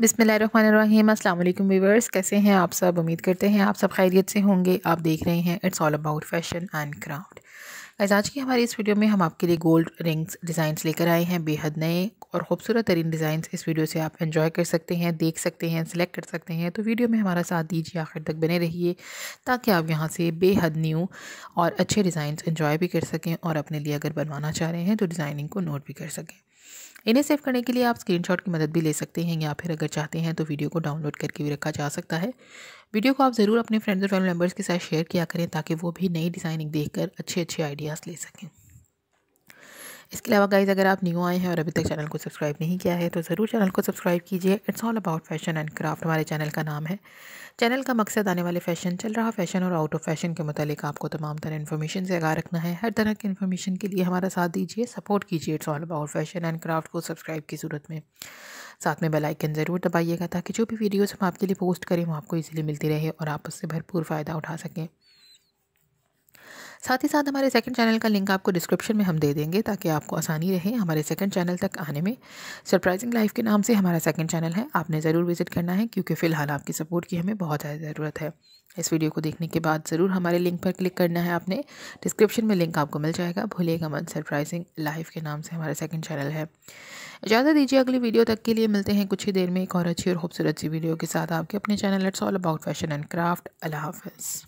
बिसमीम अल्लाम वीवर्स कैसे हैं आप सब उम्मीद करते हैं आप सब खैरियत से होंगे आप देख रहे हैं it's all about fashion and craft आज आज की हमारी इस वीडियो में हम आपके लिए गोल्ड रिंग्स डिज़ाइंस लेकर आए हैं बेहद नए और खूबसूरत तरीन डिज़ाइंस इस वीडियो से आप इन्जॉय कर सकते हैं देख सकते हैं सिलेक्ट कर सकते हैं तो वीडियो में हमारा साथ दीजिए आखिर तक बने रहिए ताकि आप यहाँ से बेहद न्यू और अच्छे डिज़ाइंस इन्जॉय भी कर सकें और अपने लिए अगर बनवाना चाह रहे हैं तो डिज़ाइनिंग को नोट भी कर सकें इन्हें सेव करने के लिए आप स्क्रीनशॉट की मदद भी ले सकते हैं या फिर अगर चाहते हैं तो वीडियो को डाउनलोड करके भी रखा जा सकता है वीडियो को आप ज़रूर अपने फ्रेंड्स और फैमिली मेम्बर्स के साथ शेयर किया करें ताकि वो भी नई डिज़ाइनिंग देखकर अच्छे अच्छे आइडियाज़ ले सकें इसके अलावा गाइज अगर आप न्यू आए हैं और अभी तक चैनल को सब्सक्राइब नहीं किया है तो ज़रूर चैनल को सब्सक्राइब कीजिए it's all about fashion and craft हमारे चैनल का नाम है चैनल का मकसद आने वाले फ़ैशन चल रहा फ़ैशन और आउट ऑफ फैशन के मुतालिक आपको तमाम तरह इन्फॉर्मेशन से आगा रखना है हर तरह की इन्फॉर्मेशन के लिए हमारा साथ दीजिए सपोर्ट कीजिए it's all about fashion and craft को सब्सक्राइब की सूरत में साथ में बेल आइकन ज़रूर दबाइएगा ताकि जो भी वीडियोस हम आपके लिए पोस्ट करें वो आपको इजीली मिलती रहे और आप उससे भरपूर फ़ायदा उठा सकें साथ ही साथ हमारे सेकंड चैनल का लिंक आपको डिस्क्रिप्शन में हम दे देंगे ताकि आपको आसानी रहे हमारे सेकंड चैनल तक आने में सरप्राइजिंग लाइफ के नाम से हमारा सेकंड चैनल है आपने ज़रूर विजिट करना है क्योंकि फ़िलहाल आपकी सपोर्ट की हमें बहुत ज़्यादा ज़रूरत है इस वीडियो को देखने के बाद ज़रूर हमारे लिंक पर क्लिक करना है आपने डिस्क्रिप्शन में लिंक आपको मिल जाएगा भूलिएगा मन सरप्राइजिंग लाइफ के नाम से हमारा सेकेंड चैनल है इजाज़त दीजिए अगली वीडियो तक के लिए मिलते हैं कुछ ही देर में एक और अच्छी और खूबसूरत सी वीडियो के साथ आपके अपने channel it's all about fashion and craft अल्लाह हाफ